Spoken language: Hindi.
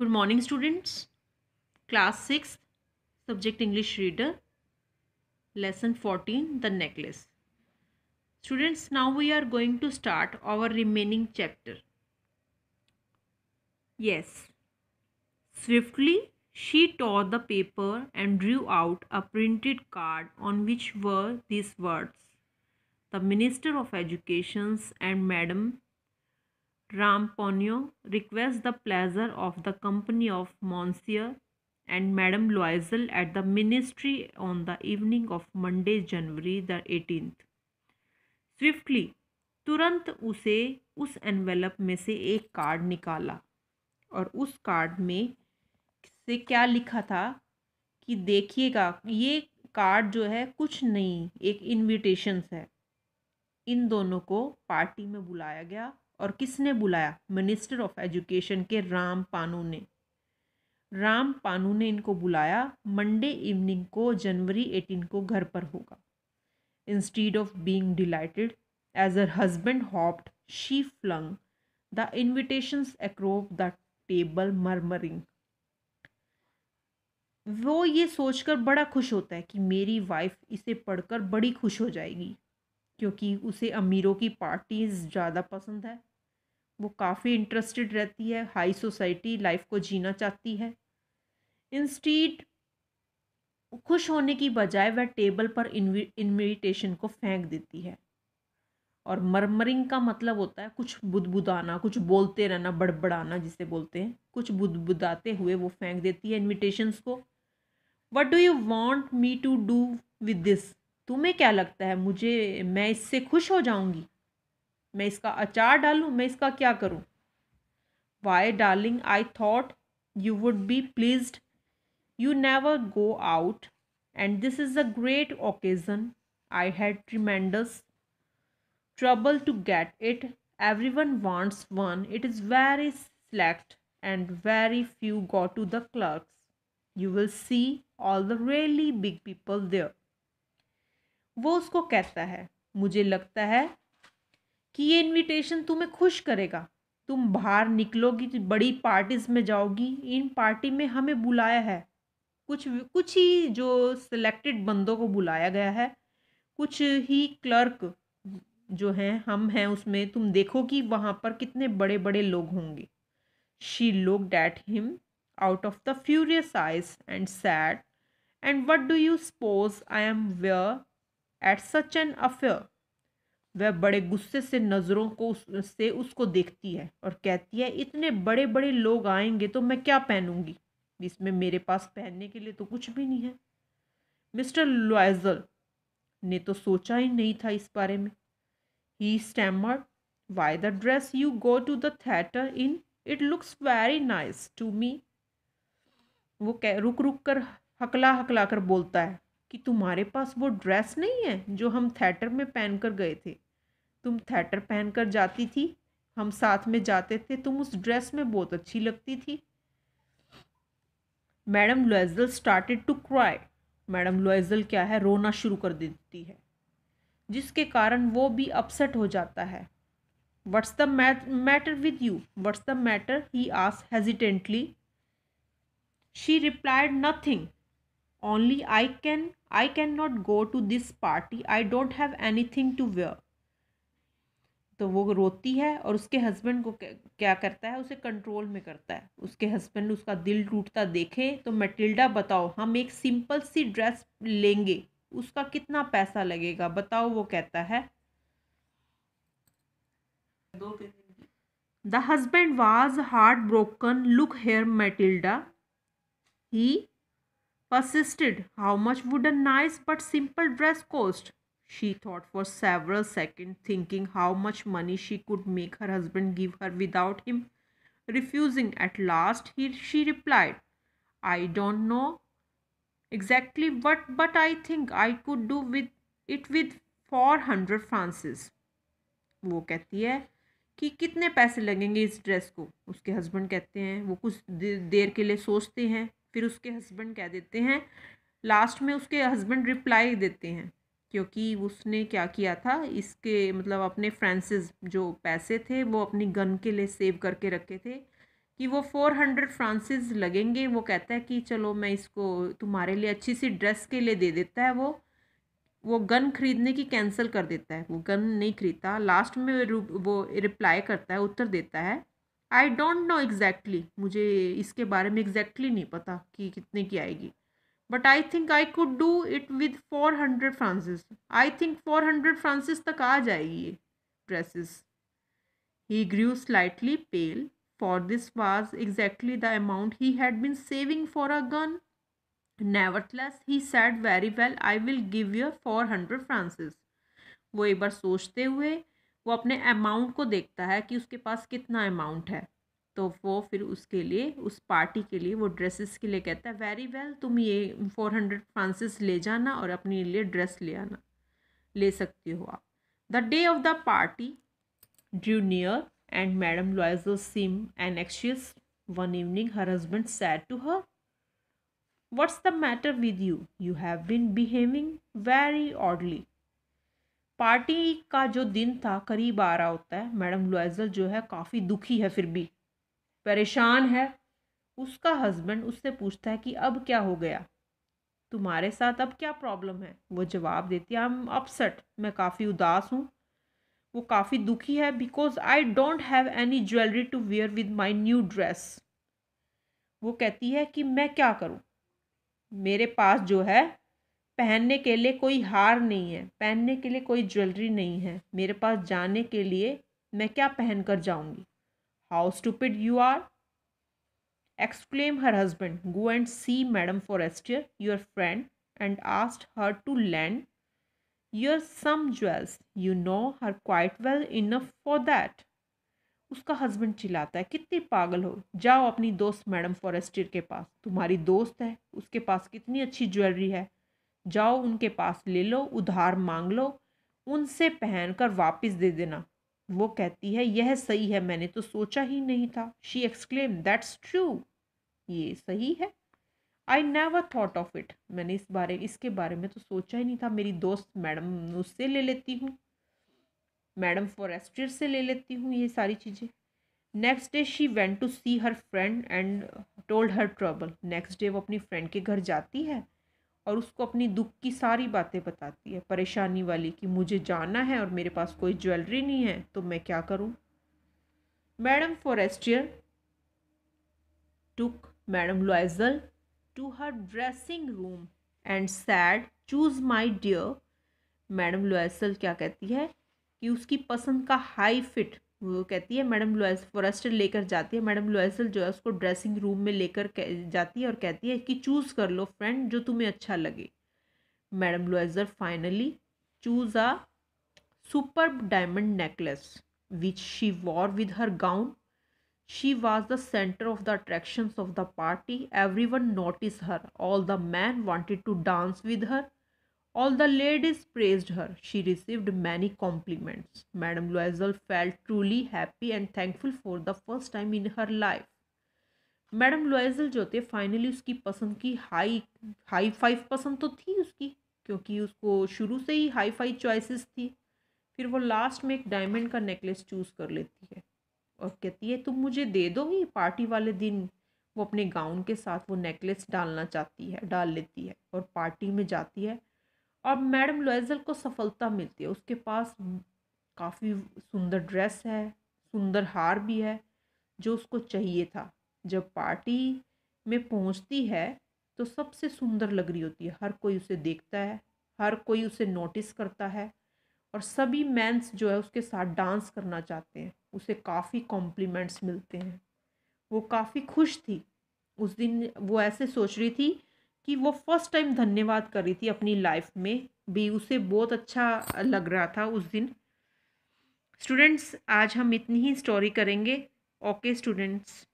Good morning students. Class 6, subject English reader, lesson 14, the necklace. Students, now we are going to start our remaining chapter. Yes. Swiftly, she tore the paper and drew out a printed card on which were these words. The Minister of Educations and Madam Ramponneau request the pleasure of the company of monsieur and madam Loisel at the ministry on the evening of Monday January the eighteenth swiftly तुरंत उसे उस एनवेलप में से एक कार्ड निकाला और उस कार्ड में से क्या लिखा था कि देखिएगा ये कार्ड जो है कुछ नहीं एक इनविटेशंस है इन दोनों को पार्टी में बुलाया गया और किसने बुलाया मिनिस्टर ऑफ एजुकेशन के राम पानू ने राम पानू ने इनको बुलाया मंडे इवनिंग को जनवरी एटीन को घर पर होगा instead of being delighted as her husband hoped she flung the invitations across the table murmuring वो ये सोचकर बड़ा खुश होता है कि मेरी वाइफ इसे पढ़कर बड़ी खुश हो जाएगी क्योंकि उसे अमीरों की पार्टीज ज़्यादा पसंद है वो काफ़ी इंटरेस्टेड रहती है हाई सोसाइटी लाइफ को जीना चाहती है इंस्टीट खुश होने की बजाय वह टेबल पर इन्विटेशन को फेंक देती है और मरमरिंग का मतलब होता है कुछ बुदबुदाना कुछ बोलते रहना बड़बड़ाना जिसे बोलते हैं कुछ बुदबुदाते हुए वो फेंक देती है इन्विटेशंस को what do you want me to do with this तुम्हें क्या लगता है मुझे मैं इससे खुश हो जाऊंगी मैं इसका अचार डालूँ मैं इसका क्या करूँ why darling I thought you would be pleased you never go out and this is a great occasion I had tremendous trouble to get it everyone wants one it is very select and very few go to the clerk you will see all the really big people there वो उसको कहता है मुझे लगता है कि ये इनविटेशन तुम्हें खुश करेगा तुम बाहर निकलोगी तो बड़ी पार्टीज में जाओगी इन पार्टी में हमें बुलाया है कुछ कुछ ही जो सिलेक्टेड बंदों को बुलाया गया है कुछ ही क्लर्क जो हैं हम हैं उसमें तुम देखो कि वहाँ पर कितने बड़े बड़े लोग होंगे she looked at him out of the furious eyes and said and what do you suppose I am wear at such an affair वह बड़े गुस्से से नज़रों को से उसको देखती है और कहती है इतने बड़े बड़े लोग आएंगे तो मैं क्या पहनूंगी इसमें मेरे पास पहनने के लिए तो कुछ भी नहीं है मिस्टर लॉयजल ने तो सोचा ही नहीं था इस बारे में he stammered why the dress you go to the theatre in it looks very nice to me वो कह रुक रुक कर हकला हकला कर बोलता है कि तुम्हारे पास वो ड्रेस नहीं है जो हम थिएटर में पहन कर गए थे तुम थिएटर पहन कर जाती थी हम साथ में जाते थे तुम उस ड्रेस में बहुत अच्छी लगती थी madam Loisel started to cry madam Loisel क्या है रोना शुरू कर देती है जिसके कारण वो भी अपसेट हो जाता है what's the matter with you what's the matter he आस hesitantly she replied nothing only i can i cannot go to this party i don't have anything to wear तो वो रोती है और उसके हस्बैंड को क्या करता है उसे कंट्रोल में करता है उसके हस्बैंड उसका दिल टूटता देखे तो मेटिल्डा बताओ हम एक सिंपल सी ड्रेस लेंगे उसका कितना पैसा लगेगा बताओ वो कहता है the husband was heartbroken look here Matilda he persisted. How much would a nice but simple dress cost? She thought for several seconds, thinking how much money she could make her husband give her without him refusing. At last, he, she replied, I don't know exactly what, but I think I could do with it with 400 francs. Francs वो कहती है कि कितने पैसे लगेंगे इस ड्रेस को उसके हस्बैंड कहते हैं वो कुछ देर के लिए सोचते हैं फिर उसके हस्बैंड कह देते हैं लास्ट में उसके हस्बैंड रिप्लाई देते हैं क्योंकि उसने क्या किया था इसके मतलब अपने फ्रांसिस जो पैसे थे वो अपनी गन के लिए सेव करके रखे थे कि वो फोर हंड्रेड फ्रांसिस लगेंगे वो कहता है कि चलो मैं इसको तुम्हारे लिए अच्छी सी ड्रेस के लिए दे देता है वो वो गन खरीदने की कैंसिल कर देता है वो गन नहीं खरीदता लास्ट में वो रिप्लाई करता है उत्तर देता है आई डोंट नो एग्जैक्टली मुझे इसके बारे में एग्जैक्टली exactly नहीं पता कि कितने की आएगी but I think I could do it with four hundred francs I think four hundred francs तक आ जाएगी ये dresses he grew slightly pale for this was exactly the amount he had been saving for a gun nevertheless he said very well I will give you four hundred francs वो एक बार सोचते हुए वो अपने अमाउंट को देखता है कि उसके पास कितना अमाउंट है तो वो फिर उसके लिए उस पार्टी के लिए वो ड्रेसेस के लिए कहता है वेरी वेल तुम ये फोर हंड्रेड फ्रांसिस ले जाना और अपने लिए ड्रेस ले आना ले सकते हो आप the day of the party junior and madam Loisel seem and anxious one evening her husband said to her what's the matter with you you have been behaving very oddly party का जो दिन था करीब आ रहा होता है मैडम लोएजल जो है काफ़ी दुखी है फिर भी परेशान है उसका हस्बैंड उससे पूछता है कि अब क्या हो गया तुम्हारे साथ अब क्या प्रॉब्लम है वो जवाब देती है आई एम अपसेट मैं काफ़ी उदास हूँ वो काफ़ी दुखी है because I don't have any jewellery to wear with my new dress वो कहती है कि मैं क्या करूँ मेरे पास जो है पहनने के लिए कोई हार नहीं है पहनने के लिए कोई ज्वेलरी नहीं है मेरे पास जाने के लिए मैं क्या पहन कर जाऊँगी how stupid you are her her go and see madam Forestier your friend and ask her to lend your some jewels you know her quite well enough for that उसका हस्बैंड चिल्लाता है कितनी पागल हो जाओ अपनी दोस्त मैडम फॉरेस्टियर के पास तुम्हारी दोस्त है उसके पास कितनी अच्छी ज्वेलरी है जाओ उनके पास ले लो उधार मांग लो उनसे पहन कर वापस दे देना वो कहती है यह सही है मैंने तो सोचा ही नहीं था शी एक्सक्लेम दैट्स ट्रू ये सही है I never thought of it मैंने इस बारे इसके बारे में तो सोचा ही नहीं था मेरी दोस्त मैडम उससे ले लेती हूँ मैडम फॉरेस्टर से ले लेती हूँ ये सारी चीज़ें next day she went to see her friend and told her trouble next day वो अपनी फ्रेंड के घर जाती है और उसको अपनी दुख की सारी बातें बताती है परेशानी वाली कि मुझे जाना है और मेरे पास कोई ज्वेलरी नहीं है तो मैं क्या करूं madam Forestier took madam Loisel to her dressing room and said choose my dear madam Loisel क्या कहती है कि उसकी पसंद का हाई फिट वो कहती है मैडम लोएस फॉरेस्टर लेकर जाती है मैडम लोएसल जो है उसको ड्रेसिंग रूम में लेकर जाती है और कहती है कि चूज़ कर लो फ्रेंड जो तुम्हें अच्छा लगे madam Loisel finally choose a super diamond necklace which she wore with her gown was the centre of the the of the party everyone notice her all the man wanted to dance with her All the ladies praised her. She received many compliments. Madame Loisel felt truly happy and thankful for the first time in her life. Madam Loisel जो थे फाइनली उसकी पसंद की हाई हाई फाइव पसंद तो थी उसकी क्योंकि उसको शुरू से ही हाई फाइव चॉइसेस थी फिर वो लास्ट में एक डायमंड का नेकलेस चूज़ कर लेती है और कहती है तुम मुझे दे दोगी पार्टी वाले दिन वो अपने गाउन के साथ वो नेकलेस डालना चाहती है डाल लेती है और पार्टी में जाती है अब मैडम लोएजल को सफलता मिलती है उसके पास काफ़ी सुंदर ड्रेस है सुंदर हार भी है जो उसको चाहिए था जब पार्टी में पहुंचती है तो सबसे सुंदर लग रही होती है हर कोई उसे देखता है हर कोई उसे नोटिस करता है और सभी मैंस जो है उसके साथ डांस करना चाहते हैं उसे काफ़ी कॉम्प्लीमेंट्स मिलते हैं वो काफ़ी खुश थी उस दिन वो ऐसे सोच रही थी कि वो फर्स्ट टाइम धन्यवाद कर रही थी अपनी लाइफ में भी उसे बहुत अच्छा लग रहा था उस दिन स्टूडेंट्स आज हम इतनी ही स्टोरी करेंगे ओके स्टूडेंट्स